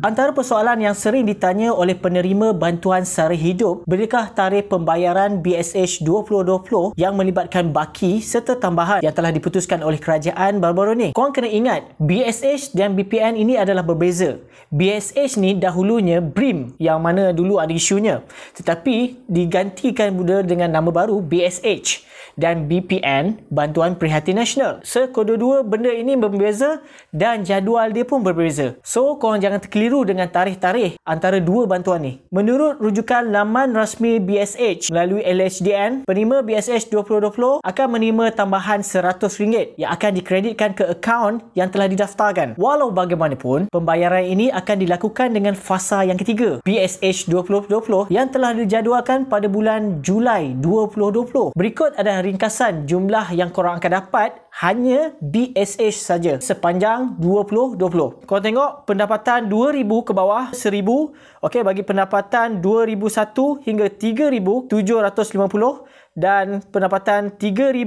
Antara persoalan yang sering ditanya oleh penerima bantuan sara hidup, bolehkah tarif pembayaran BSH 2020 yang melibatkan baki serta tambahan yang telah diputuskan oleh kerajaan baru-baru ni? Korang kena ingat, BSH dan BPN ini adalah berbeza. BSH ni dahulunya BRIM yang mana dulu ada isunya. Tetapi digantikan muda dengan nama baru BSH dan BPN, Bantuan Prihatin Nasional. So, kedua-dua benda ini berbeza dan jadual dia pun berbeza. So, korang jangan terkeliru keliru dengan tarikh-tarikh antara dua bantuan ni. Menurut rujukan laman rasmi BSH melalui LHDN, penerima BSH 2020 akan menerima tambahan RM100 yang akan dikreditkan ke akaun yang telah didaftarkan. Walau bagaimanapun, pembayaran ini akan dilakukan dengan fasa yang ketiga, BSH 2020 yang telah dijadualkan pada bulan Julai 2020. Berikut adalah ringkasan jumlah yang korang akan dapat hanya BSH saja sepanjang 2020. Kau tengok pendapatan 2000 2000 ke bawah 1000 okey bagi pendapatan 2001 hingga 3750 dan pendapatan 3001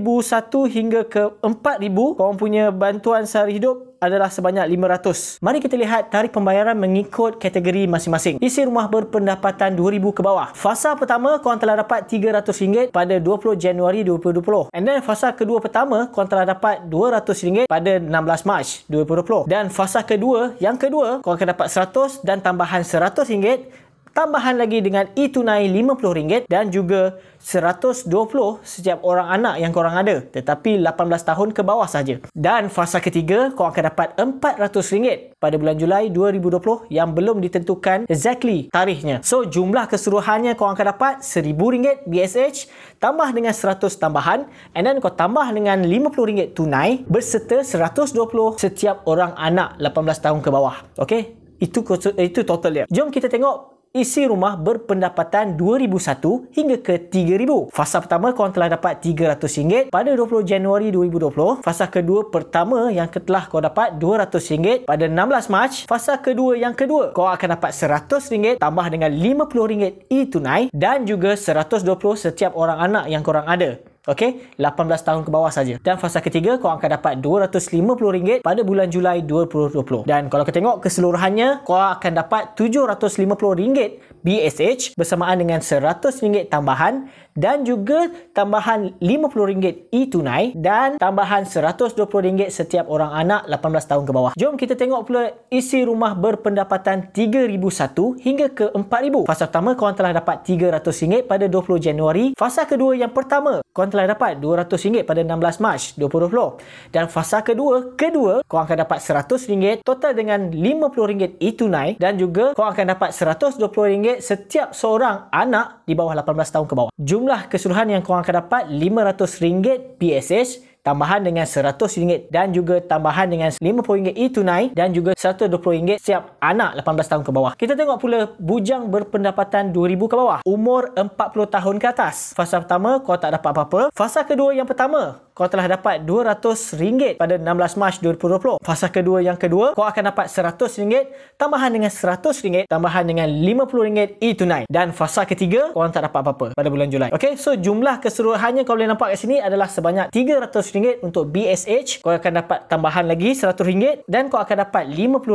hingga ke 4000 Kau punya bantuan sehari hidup adalah sebanyak 500. Mari kita lihat tarif pembayaran mengikut kategori masing-masing. Isi rumah berpendapatan 2000 ke bawah. Fasa pertama korang telah dapat RM300 pada 20 Januari 2020. And then fasa kedua pertama korang telah dapat RM200 pada 16 Mac 2020. Dan fasa kedua, yang kedua kau akan dapat 100 dan tambahan RM100 tambahan lagi dengan e-tunai RM50 dan juga RM120 setiap orang anak yang korang ada tetapi 18 tahun ke bawah saja. Dan fasa ketiga, korang akan dapat RM400 pada bulan Julai 2020 yang belum ditentukan exactly tarikhnya. So jumlah keseluruhannya korang akan dapat RM1,000 BSH tambah dengan 100 tambahan and then kau tambah dengan RM50 tunai berserta RM120 setiap orang anak 18 tahun ke bawah. Okay? Itu itu total dia. Jom kita tengok isi rumah berpendapatan 2001 hingga ke 3000 Fasa pertama kau telah dapat RM300 pada 20 Januari 2020. Fasa kedua pertama yang telah kau dapat RM200 pada 16 Mac. Fasa kedua yang kedua kau akan dapat RM100 tambah dengan RM50 e-tunai dan juga RM120 setiap orang anak yang korang ada. Okey, 18 tahun ke bawah saja. Dan fasa ketiga kau akan dapat RM250 pada bulan Julai 2020. Dan kalau kau tengok keseluruhannya, kau akan dapat RM750 BSH bersamaan dengan RM100 tambahan dan juga tambahan RM50 e-tunai dan tambahan RM120 setiap orang anak 18 tahun ke bawah. Jom kita tengok pula isi rumah berpendapatan RM3,001 hingga ke RM4,000. Fasa pertama, korang telah dapat RM300 pada 20 Januari. Fasa kedua yang pertama, korang telah dapat RM200 pada 16 Mac 2020. Dan fasa kedua, kedua, korang akan dapat RM100 total dengan RM50 e-tunai dan juga korang akan dapat RM120 target setiap seorang anak di bawah 18 tahun ke bawah. Jumlah keseluruhan yang korang akan dapat RM500 PSH tambahan dengan RM100 dan juga tambahan dengan RM50 e-tunai dan juga RM120 setiap anak 18 tahun ke bawah. Kita tengok pula bujang berpendapatan RM2,000 ke bawah. Umur 40 tahun ke atas. Fasa pertama, kau tak dapat apa-apa. Fasa kedua yang pertama, kau telah dapat RM200 pada 16 Mac 2020. Fasa kedua yang kedua, kau akan dapat RM100 tambahan dengan RM100 tambahan dengan RM50 e-tunai. Dan fasa ketiga, kau orang tak dapat apa-apa pada bulan Julai. Okay, so jumlah keseluruhannya kau boleh nampak kat sini adalah sebanyak RM300 untuk BSH. Kau akan dapat tambahan lagi RM100 dan kau akan dapat RM50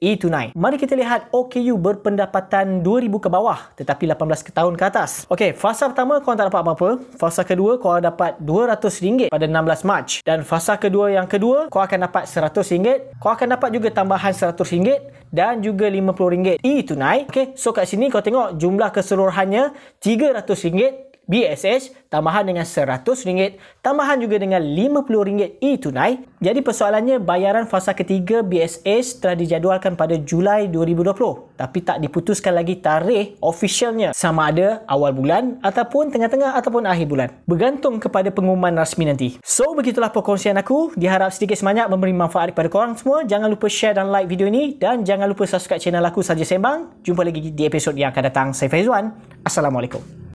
e-tunai. Mari kita lihat OKU berpendapatan RM2,000 ke bawah tetapi 18 ke tahun ke atas. Okay, fasa pertama kau tak dapat apa-apa. Fasa kedua, kau dapat RM200 pada 16 Mac dan fasa kedua yang kedua kau akan dapat RM100 kau akan dapat juga tambahan RM100 dan juga RM50 e-tunai okay. so kat sini kau tengok jumlah keseluruhannya RM300 BSH tambahan dengan RM100, tambahan juga dengan RM50 e-tunai. Jadi persoalannya bayaran fasa ketiga BSH telah dijadualkan pada Julai 2020 tapi tak diputuskan lagi tarikh officialnya sama ada awal bulan ataupun tengah-tengah ataupun akhir bulan. Bergantung kepada pengumuman rasmi nanti. So begitulah perkongsian aku. Diharap sedikit semangat memberi manfaat kepada korang semua. Jangan lupa share dan like video ini dan jangan lupa subscribe channel aku saja sembang. Jumpa lagi di episod yang akan datang. Saya Faizwan. Assalamualaikum.